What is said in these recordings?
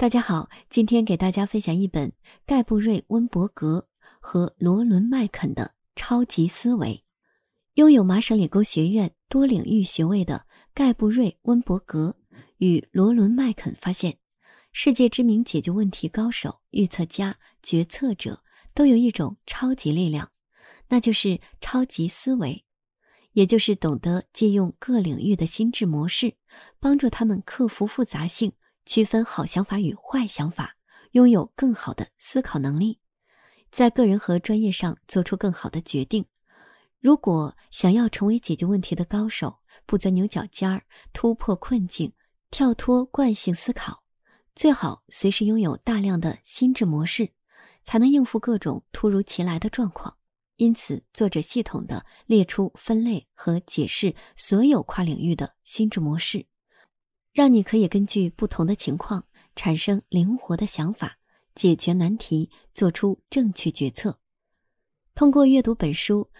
大家好，今天给大家分享一本盖布瑞·温伯格和罗伦·麦肯的《超级思维》。拥有麻省理工学院多领域学位的盖布瑞·温伯格与罗伦·麦肯发现，世界知名解决问题高手、预测家、决策者都有一种超级力量，那就是超级思维，也就是懂得借用各领域的心智模式，帮助他们克服复杂性。区分好想法与坏想法，拥有更好的思考能力，在个人和专业上做出更好的决定。如果想要成为解决问题的高手，不钻牛角尖儿，突破困境，跳脱惯性思考，最好随时拥有大量的心智模式，才能应付各种突如其来的状况。因此，作者系统的列出、分类和解释所有跨领域的心智模式。让你可以根据不同的情况产生灵活的想法，解决难题，做出正确决策。通过阅读本书，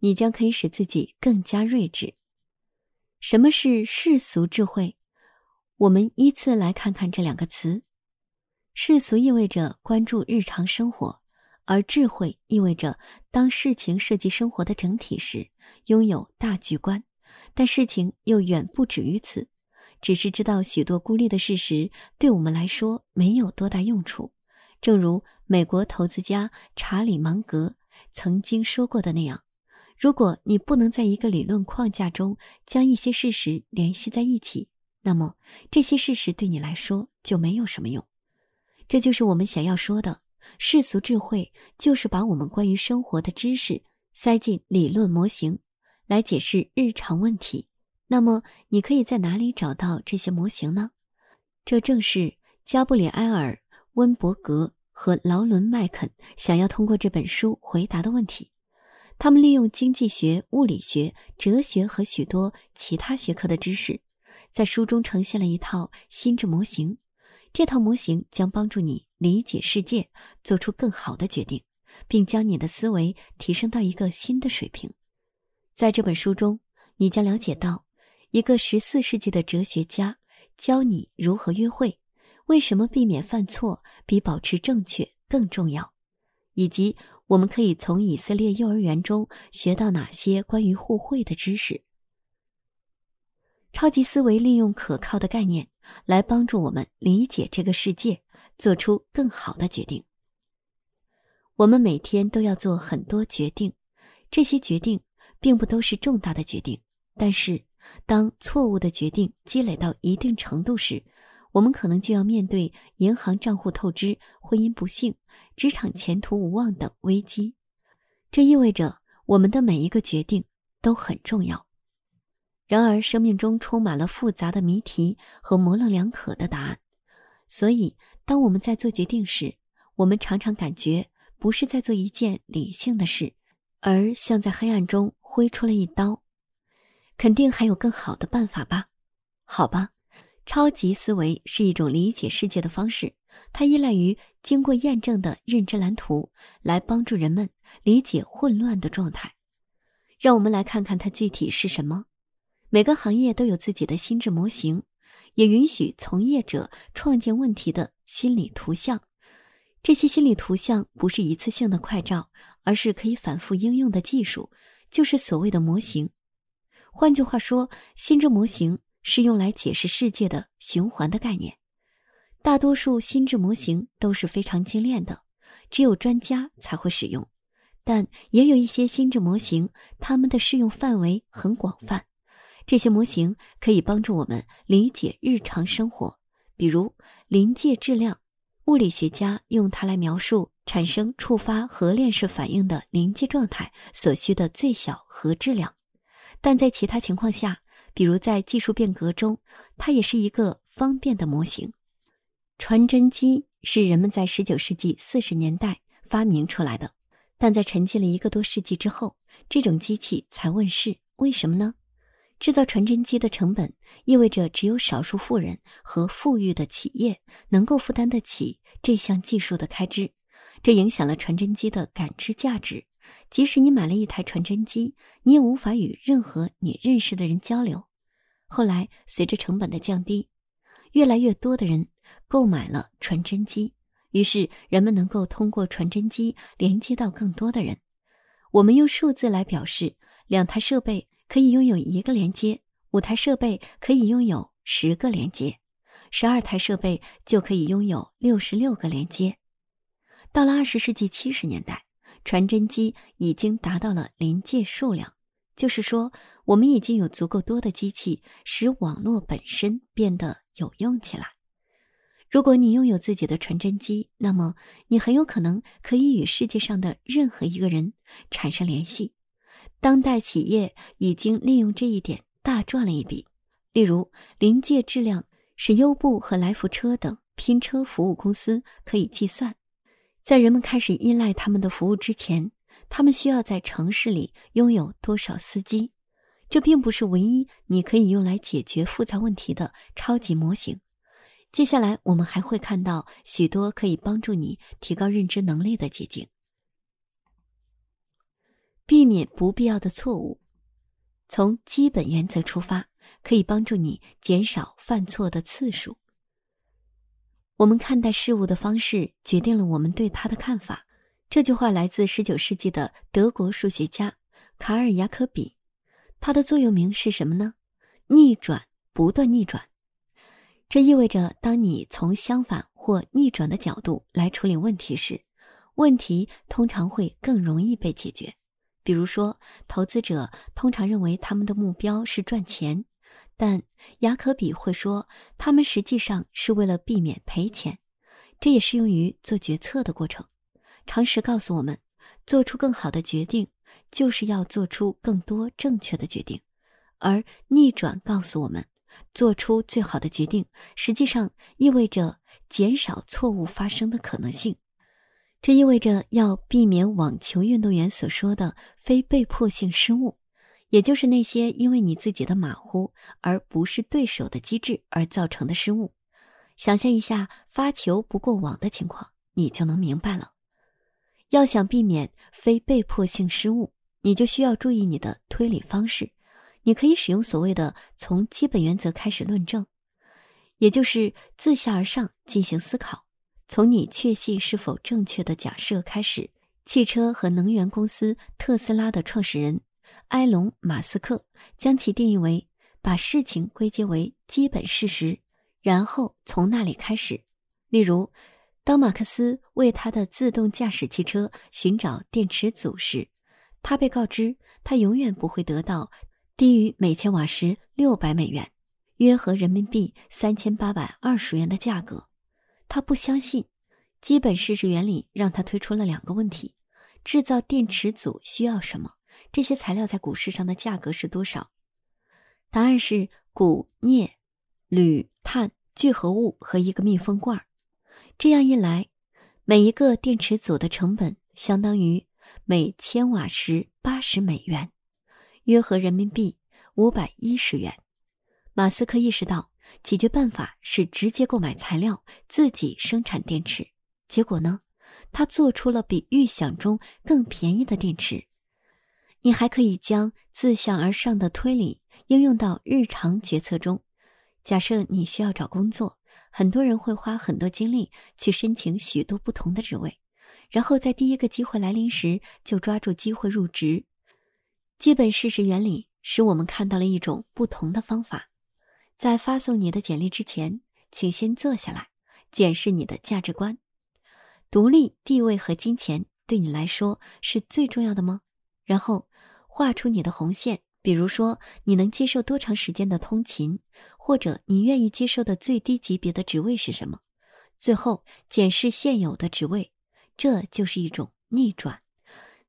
你将可以使自己更加睿智。什么是世俗智慧？我们依次来看看这两个词。世俗意味着关注日常生活，而智慧意味着当事情涉及生活的整体时，拥有大局观。但事情又远不止于此。只是知道许多孤立的事实，对我们来说没有多大用处。正如美国投资家查理·芒格曾经说过的那样：“如果你不能在一个理论框架中将一些事实联系在一起，那么这些事实对你来说就没有什么用。”这就是我们想要说的：世俗智慧就是把我们关于生活的知识塞进理论模型，来解释日常问题。那么你可以在哪里找到这些模型呢？这正是加布里埃尔·温伯格和劳伦·麦肯想要通过这本书回答的问题。他们利用经济学、物理学、哲学和许多其他学科的知识，在书中呈现了一套心智模型。这套模型将帮助你理解世界，做出更好的决定，并将你的思维提升到一个新的水平。在这本书中，你将了解到。一个十四世纪的哲学家教你如何约会，为什么避免犯错比保持正确更重要，以及我们可以从以色列幼儿园中学到哪些关于互惠的知识。超级思维利用可靠的概念来帮助我们理解这个世界，做出更好的决定。我们每天都要做很多决定，这些决定并不都是重大的决定，但是。当错误的决定积累到一定程度时，我们可能就要面对银行账户透支、婚姻不幸、职场前途无望等危机。这意味着我们的每一个决定都很重要。然而，生命中充满了复杂的谜题和模棱两可的答案，所以当我们在做决定时，我们常常感觉不是在做一件理性的事，而像在黑暗中挥出了一刀。肯定还有更好的办法吧？好吧，超级思维是一种理解世界的方式，它依赖于经过验证的认知蓝图来帮助人们理解混乱的状态。让我们来看看它具体是什么。每个行业都有自己的心智模型，也允许从业者创建问题的心理图像。这些心理图像不是一次性的快照，而是可以反复应用的技术，就是所谓的模型。换句话说，心智模型是用来解释世界的循环的概念。大多数心智模型都是非常精炼的，只有专家才会使用。但也有一些心智模型，它们的适用范围很广泛。这些模型可以帮助我们理解日常生活，比如临界质量。物理学家用它来描述产生触发核链式反应的临界状态所需的最小核质量。但在其他情况下，比如在技术变革中，它也是一个方便的模型。传真机是人们在19世纪40年代发明出来的，但在沉寂了一个多世纪之后，这种机器才问世。为什么呢？制造传真机的成本意味着只有少数富人和富裕的企业能够负担得起这项技术的开支，这影响了传真机的感知价值。即使你买了一台传真机，你也无法与任何你认识的人交流。后来，随着成本的降低，越来越多的人购买了传真机，于是人们能够通过传真机连接到更多的人。我们用数字来表示：两台设备可以拥有一个连接，五台设备可以拥有十个连接，十二台设备就可以拥有六十六个连接。到了二十世纪七十年代。传真机已经达到了临界数量，就是说，我们已经有足够多的机器使网络本身变得有用起来。如果你拥有自己的传真机，那么你很有可能可以与世界上的任何一个人产生联系。当代企业已经利用这一点大赚了一笔，例如临界质量使优步和来福车等拼车服务公司可以计算。在人们开始依赖他们的服务之前，他们需要在城市里拥有多少司机？这并不是唯一你可以用来解决复杂问题的超级模型。接下来，我们还会看到许多可以帮助你提高认知能力的捷径，避免不必要的错误。从基本原则出发，可以帮助你减少犯错的次数。我们看待事物的方式决定了我们对它的看法。这句话来自十九世纪的德国数学家卡尔·雅可比。他的座右铭是什么呢？逆转，不断逆转。这意味着，当你从相反或逆转的角度来处理问题时，问题通常会更容易被解决。比如说，投资者通常认为他们的目标是赚钱。但雅可比会说，他们实际上是为了避免赔钱。这也适用于做决策的过程。常识告诉我们，做出更好的决定就是要做出更多正确的决定；而逆转告诉我们，做出最好的决定实际上意味着减少错误发生的可能性。这意味着要避免网球运动员所说的非被迫性失误。也就是那些因为你自己的马虎，而不是对手的机智而造成的失误。想象一下发球不过网的情况，你就能明白了。要想避免非被迫性失误，你就需要注意你的推理方式。你可以使用所谓的从基本原则开始论证，也就是自下而上进行思考，从你确信是否正确的假设开始。汽车和能源公司特斯拉的创始人。埃隆·马斯克将其定义为把事情归结为基本事实，然后从那里开始。例如，当马克思为他的自动驾驶汽车寻找电池组时，他被告知他永远不会得到低于每千瓦时六百美元（约合人民币三千八百二十元）的价格。他不相信基本事实原理，让他推出了两个问题：制造电池组需要什么？这些材料在股市上的价格是多少？答案是钴、镍、铝、碳聚合物和一个密封罐这样一来，每一个电池组的成本相当于每千瓦时八十美元，约合人民币五百一十元。马斯克意识到，解决办法是直接购买材料，自己生产电池。结果呢，他做出了比预想中更便宜的电池。你还可以将自下而上的推理应用到日常决策中。假设你需要找工作，很多人会花很多精力去申请许多不同的职位，然后在第一个机会来临时就抓住机会入职。基本事实原理使我们看到了一种不同的方法。在发送你的简历之前，请先坐下来检视你的价值观：独立、地位和金钱对你来说是最重要的吗？然后。画出你的红线，比如说你能接受多长时间的通勤，或者你愿意接受的最低级别的职位是什么。最后检视现有的职位，这就是一种逆转。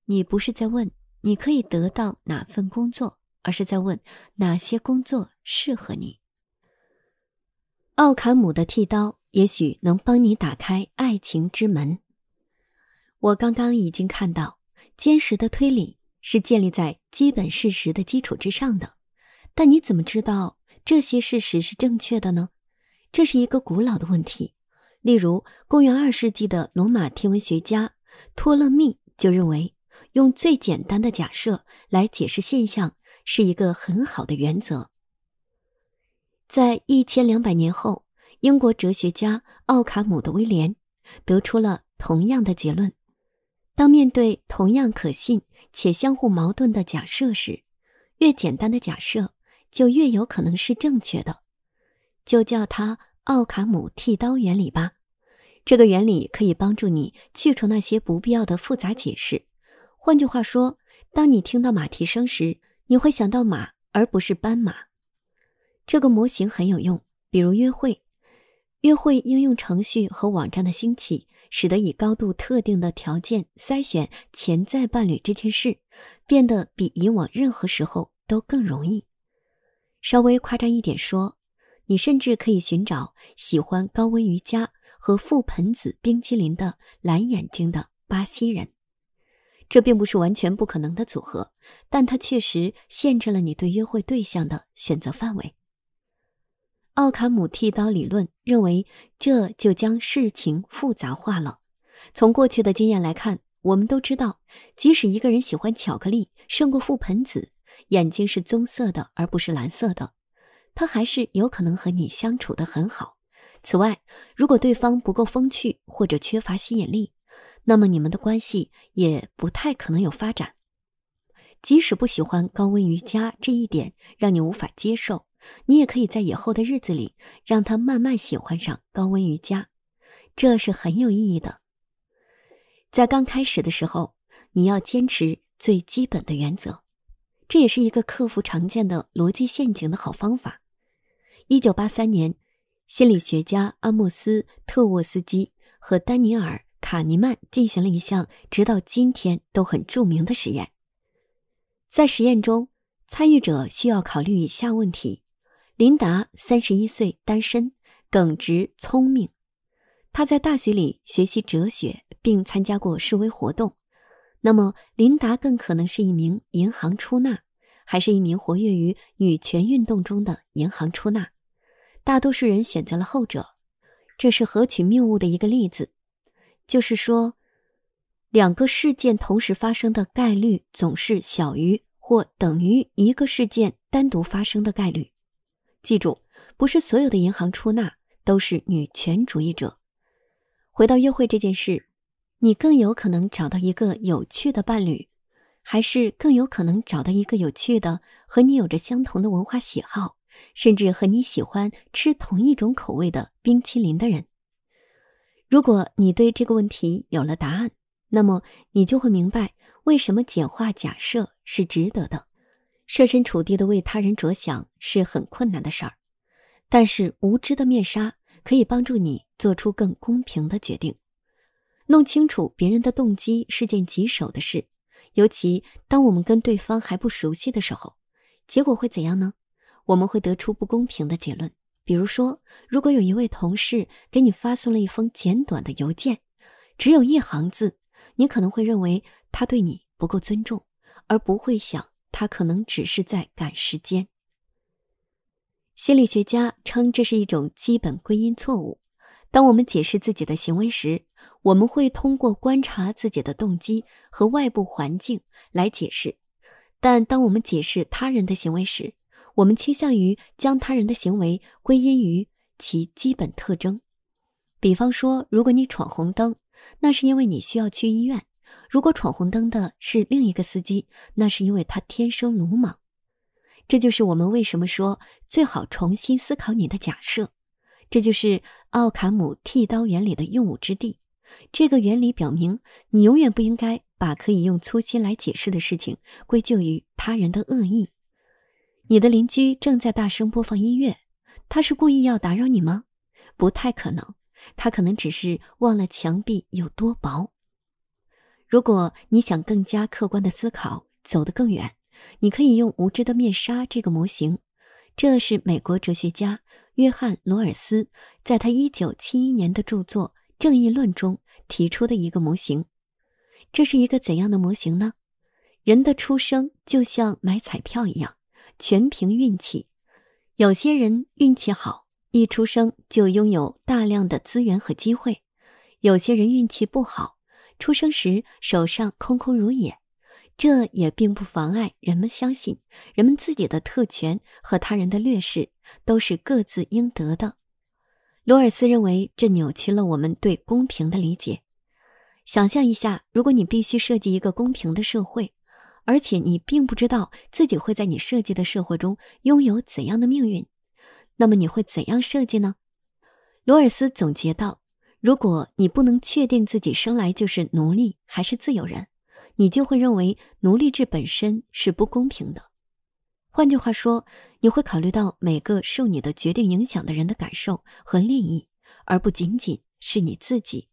你不是在问你可以得到哪份工作，而是在问哪些工作适合你。奥卡姆的剃刀也许能帮你打开爱情之门。我刚刚已经看到坚实的推理。是建立在基本事实的基础之上的，但你怎么知道这些事实是正确的呢？这是一个古老的问题。例如，公元二世纪的罗马天文学家托勒密就认为，用最简单的假设来解释现象是一个很好的原则。在一千两百年后，英国哲学家奥卡姆的威廉得出了同样的结论：当面对同样可信。且相互矛盾的假设时，越简单的假设就越有可能是正确的，就叫它奥卡姆剃刀原理吧。这个原理可以帮助你去除那些不必要的复杂解释。换句话说，当你听到马蹄声时，你会想到马而不是斑马。这个模型很有用，比如约会、约会应用程序和网站的兴起。使得以高度特定的条件筛选潜在伴侣这件事，变得比以往任何时候都更容易。稍微夸张一点说，你甚至可以寻找喜欢高温瑜伽和覆盆子冰淇淋的蓝眼睛的巴西人。这并不是完全不可能的组合，但它确实限制了你对约会对象的选择范围。奥卡姆剃刀理论认为，这就将事情复杂化了。从过去的经验来看，我们都知道，即使一个人喜欢巧克力胜过覆盆子，眼睛是棕色的而不是蓝色的，他还是有可能和你相处得很好。此外，如果对方不够风趣或者缺乏吸引力，那么你们的关系也不太可能有发展。即使不喜欢高温瑜伽，这一点让你无法接受。你也可以在以后的日子里让他慢慢喜欢上高温瑜伽，这是很有意义的。在刚开始的时候，你要坚持最基本的原则，这也是一个克服常见的逻辑陷阱的好方法。1983年，心理学家阿莫斯特沃斯基和丹尼尔卡尼曼进行了一项直到今天都很著名的实验。在实验中，参与者需要考虑以下问题。琳达三十一岁，单身，耿直聪明。她在大学里学习哲学，并参加过示威活动。那么，琳达更可能是一名银行出纳，还是一名活跃于女权运动中的银行出纳。大多数人选择了后者，这是合取谬误的一个例子。就是说，两个事件同时发生的概率总是小于或等于一个事件单独发生的概率。记住，不是所有的银行出纳都是女权主义者。回到约会这件事，你更有可能找到一个有趣的伴侣，还是更有可能找到一个有趣的和你有着相同的文化喜好，甚至和你喜欢吃同一种口味的冰淇淋的人？如果你对这个问题有了答案，那么你就会明白为什么简化假设是值得的。设身处地的为他人着想是很困难的事儿，但是无知的面纱可以帮助你做出更公平的决定。弄清楚别人的动机是件棘手的事，尤其当我们跟对方还不熟悉的时候，结果会怎样呢？我们会得出不公平的结论。比如说，如果有一位同事给你发送了一封简短的邮件，只有一行字，你可能会认为他对你不够尊重，而不会想。他可能只是在赶时间。心理学家称这是一种基本归因错误。当我们解释自己的行为时，我们会通过观察自己的动机和外部环境来解释；但当我们解释他人的行为时，我们倾向于将他人的行为归因于其基本特征。比方说，如果你闯红灯，那是因为你需要去医院。如果闯红灯的是另一个司机，那是因为他天生鲁莽。这就是我们为什么说最好重新思考你的假设。这就是奥卡姆剃刀原理的用武之地。这个原理表明，你永远不应该把可以用粗心来解释的事情归咎于他人的恶意。你的邻居正在大声播放音乐，他是故意要打扰你吗？不太可能，他可能只是忘了墙壁有多薄。如果你想更加客观的思考，走得更远，你可以用无知的面纱这个模型。这是美国哲学家约翰·罗尔斯在他1971年的著作《正义论》中提出的一个模型。这是一个怎样的模型呢？人的出生就像买彩票一样，全凭运气。有些人运气好，一出生就拥有大量的资源和机会；有些人运气不好。出生时手上空空如也，这也并不妨碍人们相信，人们自己的特权和他人的劣势都是各自应得的。罗尔斯认为这扭曲了我们对公平的理解。想象一下，如果你必须设计一个公平的社会，而且你并不知道自己会在你设计的社会中拥有怎样的命运，那么你会怎样设计呢？罗尔斯总结道。如果你不能确定自己生来就是奴隶还是自由人，你就会认为奴隶制本身是不公平的。换句话说，你会考虑到每个受你的决定影响的人的感受和利益，而不仅仅是你自己。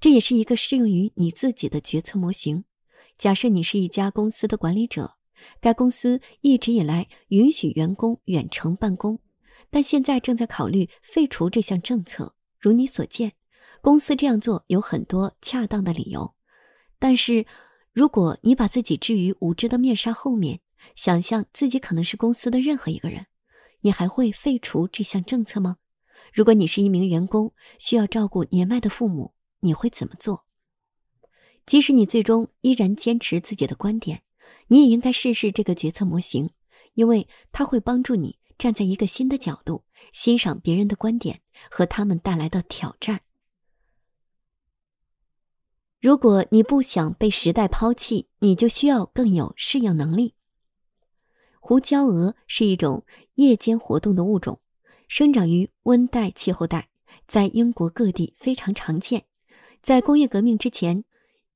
这也是一个适用于你自己的决策模型。假设你是一家公司的管理者，该公司一直以来允许员工远程办公，但现在正在考虑废除这项政策。如你所见，公司这样做有很多恰当的理由。但是，如果你把自己置于无知的面纱后面，想象自己可能是公司的任何一个人，你还会废除这项政策吗？如果你是一名员工，需要照顾年迈的父母，你会怎么做？即使你最终依然坚持自己的观点，你也应该试试这个决策模型，因为它会帮助你。站在一个新的角度欣赏别人的观点和他们带来的挑战。如果你不想被时代抛弃，你就需要更有适应能力。胡椒蛾是一种夜间活动的物种，生长于温带气候带，在英国各地非常常见。在工业革命之前，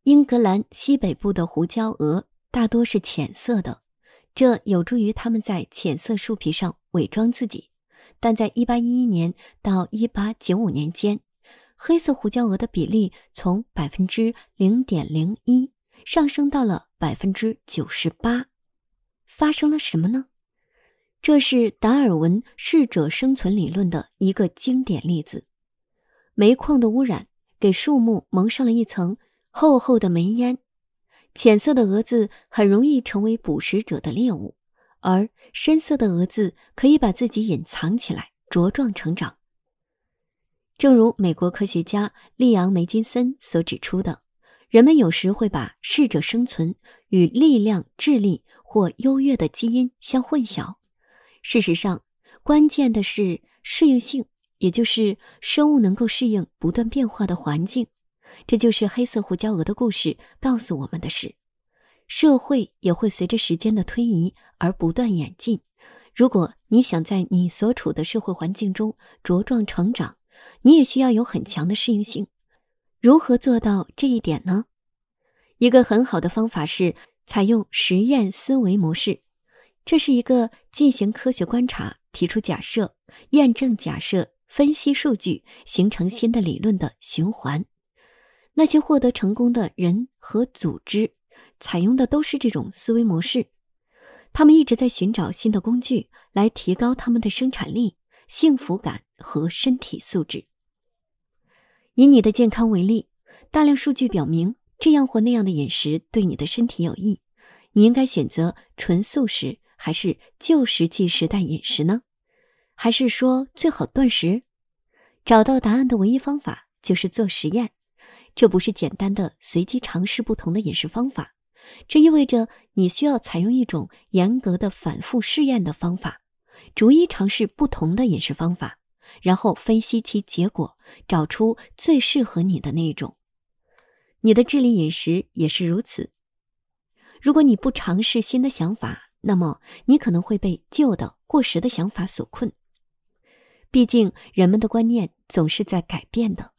英格兰西北部的胡椒蛾大多是浅色的，这有助于它们在浅色树皮上。伪装自己，但在1811年到1895年间，黑色胡椒蛾的比例从百分之零点零一上升到了百分之九十八。发生了什么呢？这是达尔文适者生存理论的一个经典例子。煤矿的污染给树木蒙上了一层厚厚的煤烟，浅色的蛾子很容易成为捕食者的猎物。而深色的蛾子可以把自己隐藏起来，茁壮成长。正如美国科学家利昂·梅金森所指出的，人们有时会把“适者生存”与力量、智力或优越的基因相混淆。事实上，关键的是适应性，也就是生物能够适应不断变化的环境。这就是黑色胡椒蛾的故事告诉我们的事：社会也会随着时间的推移。而不断演进。如果你想在你所处的社会环境中茁壮成长，你也需要有很强的适应性。如何做到这一点呢？一个很好的方法是采用实验思维模式。这是一个进行科学观察、提出假设、验证假设、分析数据、形成新的理论的循环。那些获得成功的人和组织，采用的都是这种思维模式。他们一直在寻找新的工具来提高他们的生产力、幸福感和身体素质。以你的健康为例，大量数据表明这样或那样的饮食对你的身体有益。你应该选择纯素食还是旧石器时代饮食呢？还是说最好断食？找到答案的唯一方法就是做实验。这不是简单的随机尝试不同的饮食方法。这意味着你需要采用一种严格的反复试验的方法，逐一尝试不同的饮食方法，然后分析其结果，找出最适合你的那一种。你的智力饮食也是如此。如果你不尝试新的想法，那么你可能会被旧的过时的想法所困。毕竟，人们的观念总是在改变的。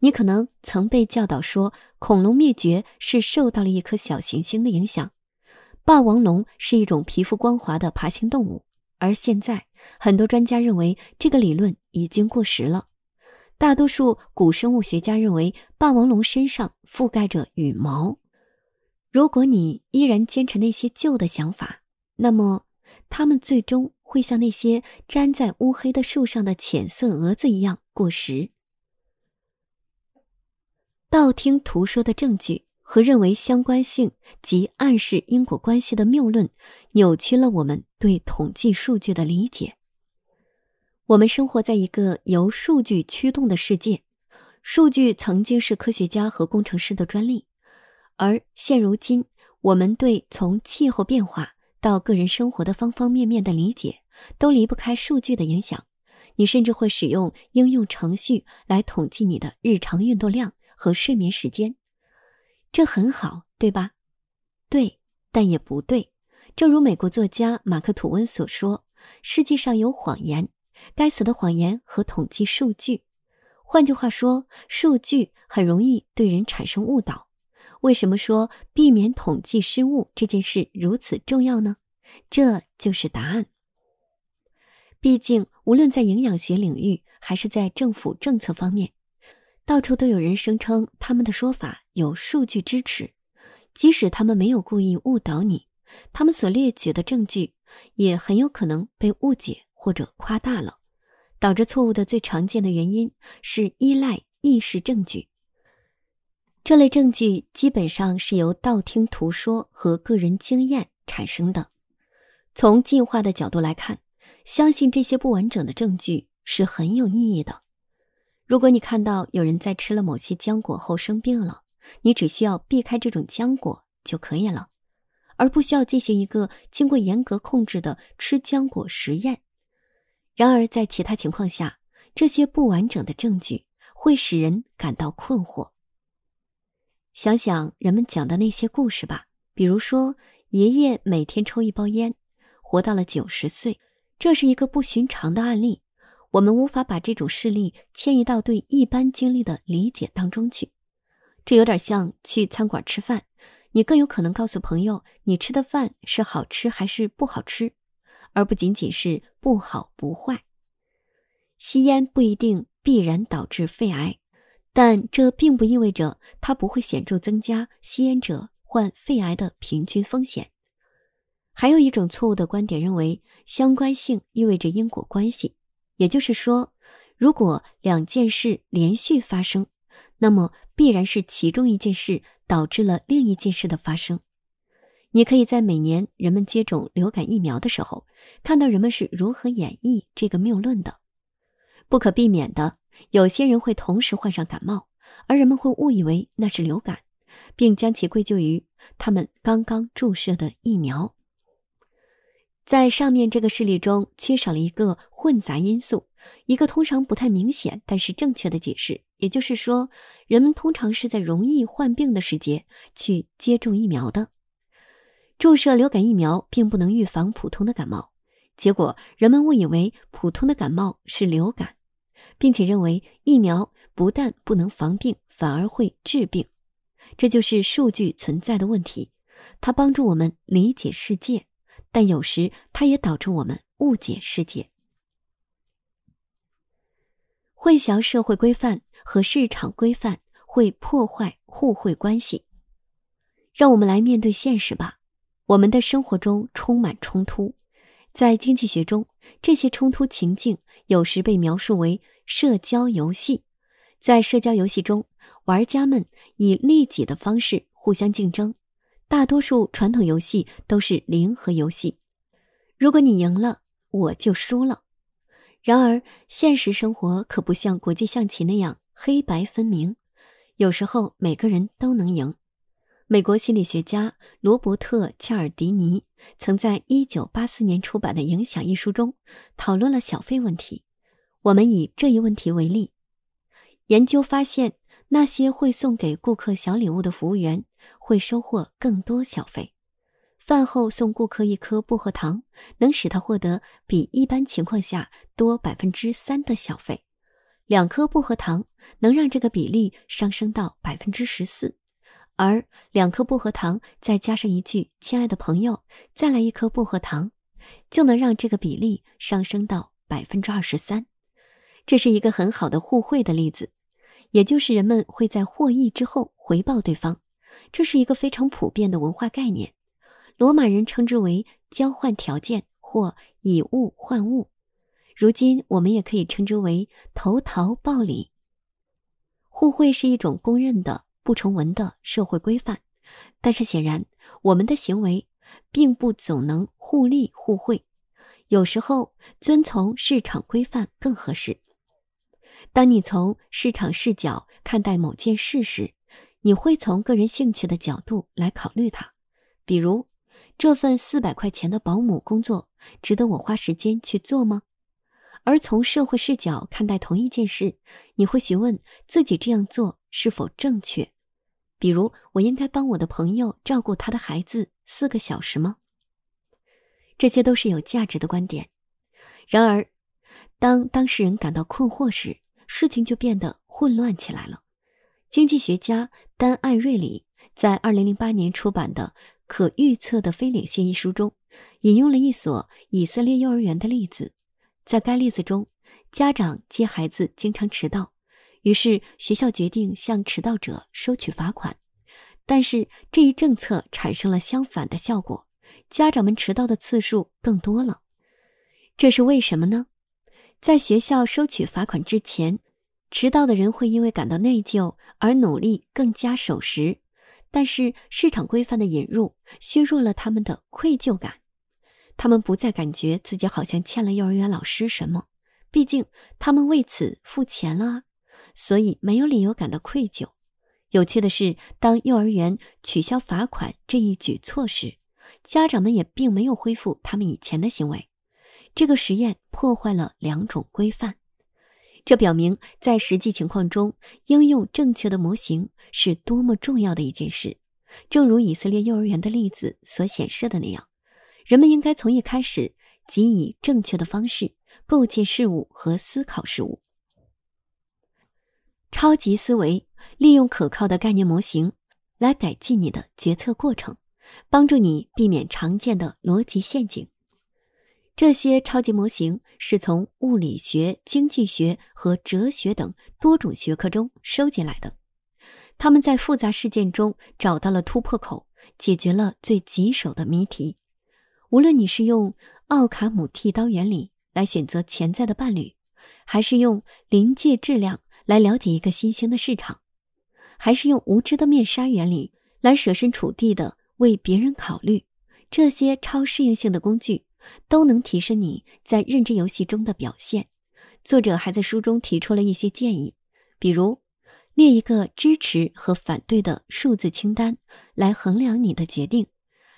你可能曾被教导说。恐龙灭绝是受到了一颗小行星的影响。霸王龙是一种皮肤光滑的爬行动物，而现在很多专家认为这个理论已经过时了。大多数古生物学家认为，霸王龙身上覆盖着羽毛。如果你依然坚持那些旧的想法，那么它们最终会像那些粘在乌黑的树上的浅色蛾子一样过时。道听途说的证据和认为相关性及暗示因果关系的谬论，扭曲了我们对统计数据的理解。我们生活在一个由数据驱动的世界，数据曾经是科学家和工程师的专利，而现如今，我们对从气候变化到个人生活的方方面面的理解，都离不开数据的影响。你甚至会使用应用程序来统计你的日常运动量。和睡眠时间，这很好，对吧？对，但也不对。正如美国作家马克·吐温所说：“世界上有谎言，该死的谎言和统计数据。”换句话说，数据很容易对人产生误导。为什么说避免统计失误这件事如此重要呢？这就是答案。毕竟，无论在营养学领域还是在政府政策方面。到处都有人声称他们的说法有数据支持，即使他们没有故意误导你，他们所列举的证据也很有可能被误解或者夸大了。导致错误的最常见的原因是依赖意识证据，这类证据基本上是由道听途说和个人经验产生的。从进化的角度来看，相信这些不完整的证据是很有意义的。如果你看到有人在吃了某些浆果后生病了，你只需要避开这种浆果就可以了，而不需要进行一个经过严格控制的吃浆果实验。然而，在其他情况下，这些不完整的证据会使人感到困惑。想想人们讲的那些故事吧，比如说，爷爷每天抽一包烟，活到了九十岁，这是一个不寻常的案例。我们无法把这种事例迁移到对一般经历的理解当中去，这有点像去餐馆吃饭，你更有可能告诉朋友你吃的饭是好吃还是不好吃，而不仅仅是不好不坏。吸烟不一定必然导致肺癌，但这并不意味着它不会显著增加吸烟者患肺癌的平均风险。还有一种错误的观点认为，相关性意味着因果关系。也就是说，如果两件事连续发生，那么必然是其中一件事导致了另一件事的发生。你可以在每年人们接种流感疫苗的时候，看到人们是如何演绎这个谬论的。不可避免的，有些人会同时患上感冒，而人们会误以为那是流感，并将其归咎于他们刚刚注射的疫苗。在上面这个事例中，缺少了一个混杂因素，一个通常不太明显但是正确的解释。也就是说，人们通常是在容易患病的时节去接种疫苗的。注射流感疫苗并不能预防普通的感冒，结果人们误以为普通的感冒是流感，并且认为疫苗不但不能防病，反而会治病。这就是数据存在的问题，它帮助我们理解世界。但有时，它也导致我们误解世界，混淆社会规范和市场规范，会破坏互惠关系。让我们来面对现实吧。我们的生活中充满冲突，在经济学中，这些冲突情境有时被描述为社交游戏。在社交游戏中，玩家们以利己的方式互相竞争。大多数传统游戏都是零和游戏，如果你赢了，我就输了。然而，现实生活可不像国际象棋那样黑白分明，有时候每个人都能赢。美国心理学家罗伯特·切尔迪尼曾在1984年出版的《影响》一书中讨论了小费问题。我们以这一问题为例，研究发现。那些会送给顾客小礼物的服务员，会收获更多小费。饭后送顾客一颗薄荷糖，能使他获得比一般情况下多百分之三的小费。两颗薄荷糖能让这个比例上升到百分之十四，而两颗薄荷糖再加上一句“亲爱的朋友，再来一颗薄荷糖”，就能让这个比例上升到百分之二十三。这是一个很好的互惠的例子。也就是人们会在获益之后回报对方，这是一个非常普遍的文化概念。罗马人称之为交换条件或以物换物，如今我们也可以称之为投桃报李。互惠是一种公认的不成文的社会规范，但是显然我们的行为并不总能互利互惠，有时候遵从市场规范更合适。当你从市场视角看待某件事时，你会从个人兴趣的角度来考虑它，比如这份四百块钱的保姆工作值得我花时间去做吗？而从社会视角看待同一件事，你会询问自己这样做是否正确，比如我应该帮我的朋友照顾他的孩子四个小时吗？这些都是有价值的观点。然而，当当事人感到困惑时，事情就变得混乱起来了。经济学家丹·艾瑞里在二零零八年出版的《可预测的非理性》一书中，引用了一所以色列幼儿园的例子。在该例子中，家长接孩子经常迟到，于是学校决定向迟到者收取罚款。但是这一政策产生了相反的效果，家长们迟到的次数更多了。这是为什么呢？在学校收取罚款之前，迟到的人会因为感到内疚而努力更加守时。但是市场规范的引入削弱了他们的愧疚感，他们不再感觉自己好像欠了幼儿园老师什么，毕竟他们为此付钱了，所以没有理由感到愧疚。有趣的是，当幼儿园取消罚款这一举措时，家长们也并没有恢复他们以前的行为。这个实验破坏了两种规范，这表明在实际情况中应用正确的模型是多么重要的一件事。正如以色列幼儿园的例子所显示的那样，人们应该从一开始即以正确的方式构建事物和思考事物。超级思维利用可靠的概念模型来改进你的决策过程，帮助你避免常见的逻辑陷阱。这些超级模型是从物理学、经济学和哲学等多种学科中收集来的，他们在复杂事件中找到了突破口，解决了最棘手的谜题。无论你是用奥卡姆剃刀原理来选择潜在的伴侣，还是用临界质量来了解一个新兴的市场，还是用无知的面纱原理来设身处地的为别人考虑，这些超适应性的工具。都能提升你在认知游戏中的表现。作者还在书中提出了一些建议，比如列一个支持和反对的数字清单来衡量你的决定。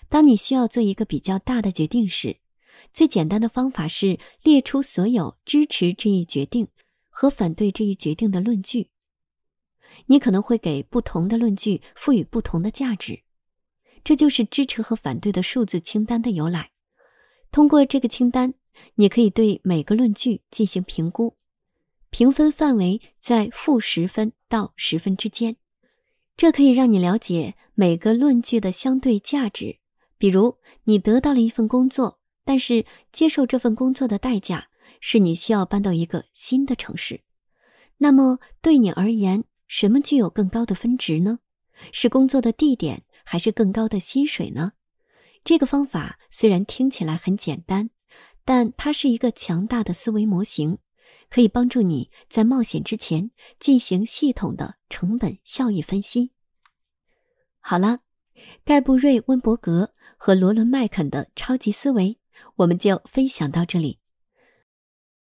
当你需要做一个比较大的决定时，最简单的方法是列出所有支持这一决定和反对这一决定的论据。你可能会给不同的论据赋予不同的价值，这就是支持和反对的数字清单的由来。通过这个清单，你可以对每个论据进行评估，评分范围在负十分到十分之间。这可以让你了解每个论据的相对价值。比如，你得到了一份工作，但是接受这份工作的代价是你需要搬到一个新的城市。那么，对你而言，什么具有更高的分值呢？是工作的地点，还是更高的薪水呢？这个方法虽然听起来很简单，但它是一个强大的思维模型，可以帮助你在冒险之前进行系统的成本效益分析。好了，盖布瑞·温伯格和罗伦·麦肯的超级思维，我们就分享到这里。